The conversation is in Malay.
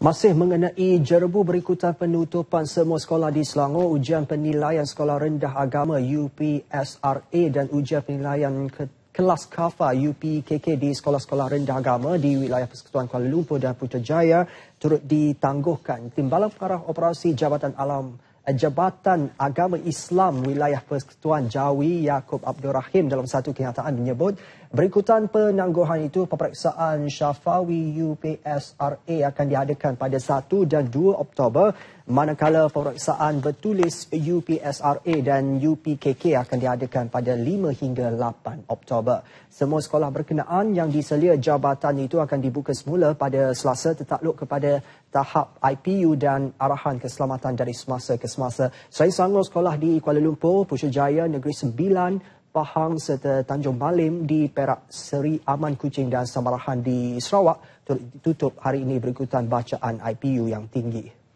Masih mengenai jerbu berikutan penutupan semua sekolah di Selangor, ujian penilaian sekolah rendah agama UPSRA dan ujian penilaian ke kelas kafa UPKK di sekolah-sekolah rendah agama di wilayah Persekutuan Kuala Lumpur dan Putrajaya turut ditangguhkan. Timbalan pengarah operasi Jabatan Alam Eh, Jabatan Agama Islam Wilayah Persekutuan Jawi Yaakob Abdul Rahim dalam satu kenyataan menyebut berikutan penangguhan itu peperiksaan Syafawi UPSRA akan diadakan pada 1 dan 2 Oktober Manakala pemeriksaan bertulis UPSRA dan UPKK akan diadakan pada 5 hingga 8 Oktober. Semua sekolah berkenaan yang diselia jabatan itu akan dibuka semula pada selasa tertakluk kepada tahap IPU dan arahan keselamatan dari semasa ke semasa. Saya sanggup sekolah di Kuala Lumpur, Jaya, Negeri Sembilan, Pahang serta Tanjung Malim di Perak Seri Aman Kucing dan Samarahan di Sarawak tutup hari ini berikutan bacaan IPU yang tinggi.